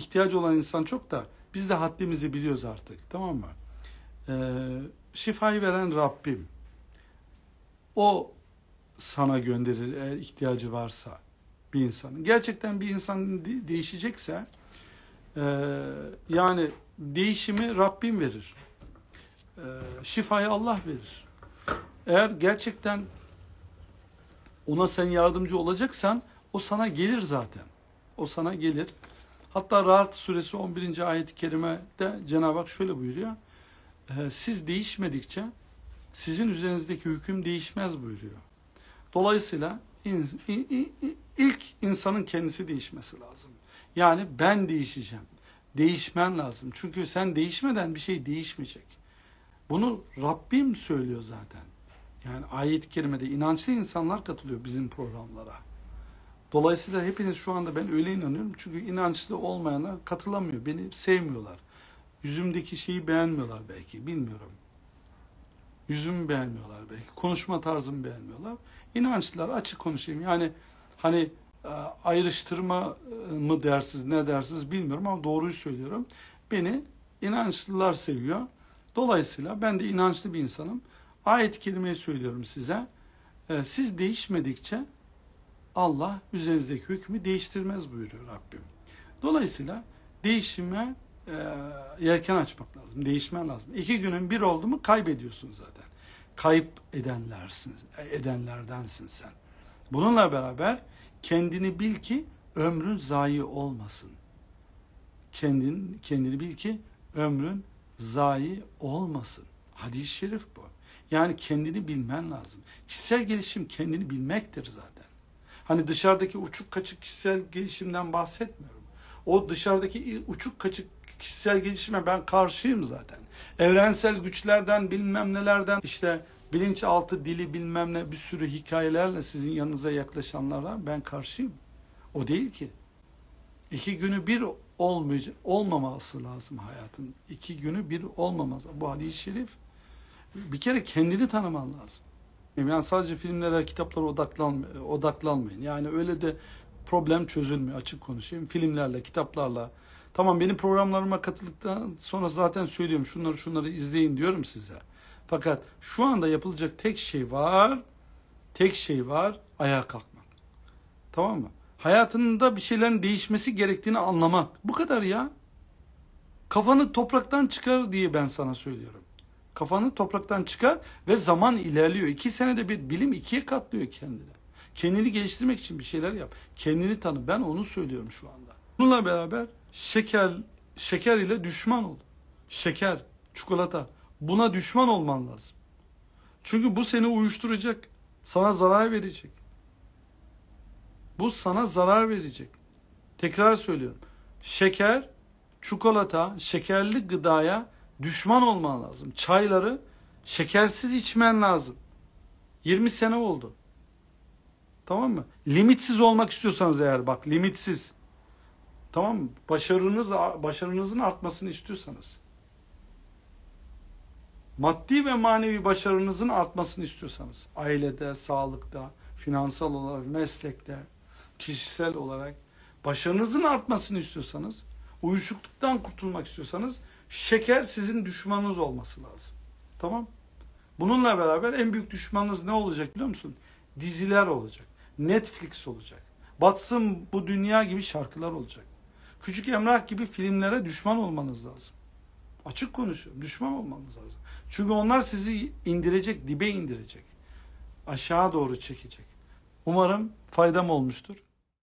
ihtiyacı olan insan çok da biz de haddimizi biliyoruz artık tamam mı? Ee, şifayı veren Rabbim. O sana gönderir eğer ihtiyacı varsa bir insanın. Gerçekten bir insan değişecekse e, yani değişimi Rabbim verir. E, şifayı Allah verir. Eğer gerçekten ona sen yardımcı olacaksan o sana gelir zaten. O sana gelir. Hatta Rahat suresi 11. ayet-i kerimede Cenab-ı Hak şöyle buyuruyor. Ee, siz değişmedikçe sizin üzerinizdeki hüküm değişmez buyuruyor. Dolayısıyla ilk insanın kendisi değişmesi lazım. Yani ben değişeceğim. Değişmen lazım. Çünkü sen değişmeden bir şey değişmeyecek. Bunu Rabbim söylüyor zaten. Yani ayet-i kerimede inançlı insanlar katılıyor bizim programlara. Dolayısıyla hepiniz şu anda ben öyle inanıyorum. Çünkü inançlı olmayanlar katılamıyor. Beni sevmiyorlar. Yüzümdeki şeyi beğenmiyorlar belki. Bilmiyorum. Yüzümü beğenmiyorlar belki. Konuşma tarzımı beğenmiyorlar. İnançlılar açık konuşayım. Yani hani e, ayrıştırma e, mı dersiz ne dersiz bilmiyorum ama doğruyu söylüyorum. Beni inançlılar seviyor. Dolayısıyla ben de inançlı bir insanım. Ayet kelimeyi söylüyorum size. E, siz değişmedikçe Allah üzerinizdeki hükmü değiştirmez buyuruyor Rabbim. Dolayısıyla değişime e, yelken açmak lazım. Değişmen lazım. İki günün bir oldu mu kaybediyorsun zaten. Kayıp edenlersin, e, edenlerdensin sen. Bununla beraber kendini bil ki ömrün zayi olmasın. Kendin, kendini bil ki ömrün zayi olmasın. Hadis-i şerif bu. Yani kendini bilmen lazım. Kişisel gelişim kendini bilmektir zaten. Hani dışarıdaki uçuk kaçık kişisel gelişimden bahsetmiyorum. O dışarıdaki uçuk kaçık kişisel gelişime ben karşıyım zaten. Evrensel güçlerden bilmem nelerden işte bilinçaltı dili bilmem ne bir sürü hikayelerle sizin yanınıza yaklaşanlara Ben karşıyım. O değil ki. İki günü bir olmayacak, olmaması lazım hayatın. İki günü bir olmaması. Bu hadis-i şerif. Bir kere kendini tanıman lazım. Yani sadece filmlere, kitaplara odaklan, odaklanmayın. Yani öyle de problem çözülmüyor açık konuşayım. Filmlerle, kitaplarla. Tamam benim programlarıma katıldıktan sonra zaten söylüyorum şunları şunları izleyin diyorum size. Fakat şu anda yapılacak tek şey var. Tek şey var. Ayağa kalkmak. Tamam mı? Hayatında bir şeylerin değişmesi gerektiğini anlamak. Bu kadar ya. Kafanı topraktan çıkar diye ben sana söylüyorum. Kafanı topraktan çıkar ve zaman ilerliyor. İki senede bir bilim ikiye katlıyor kendini. Kendini geliştirmek için bir şeyler yap. Kendini tanı. Ben onu söylüyorum şu anda. Bununla beraber şeker şeker ile düşman ol. Şeker, çikolata buna düşman olman lazım. Çünkü bu seni uyuşturacak. Sana zarar verecek. Bu sana zarar verecek. Tekrar söylüyorum. Şeker, çikolata, şekerli gıdaya düşman olman lazım. Çayları şekersiz içmen lazım. 20 sene oldu. Tamam mı? Limitsiz olmak istiyorsanız eğer bak limitsiz. Tamam mı? Başarınız, başarınızın artmasını istiyorsanız. Maddi ve manevi başarınızın artmasını istiyorsanız. Ailede, sağlıkta, finansal olarak, meslekte, kişisel olarak başarınızın artmasını istiyorsanız, uyuşukluktan kurtulmak istiyorsanız Şeker sizin düşmanınız olması lazım. Tamam Bununla beraber en büyük düşmanınız ne olacak biliyor musun? Diziler olacak. Netflix olacak. Batsın bu dünya gibi şarkılar olacak. Küçük Emrah gibi filmlere düşman olmanız lazım. Açık konuşuyorum. Düşman olmanız lazım. Çünkü onlar sizi indirecek, dibe indirecek. Aşağı doğru çekecek. Umarım faydam olmuştur.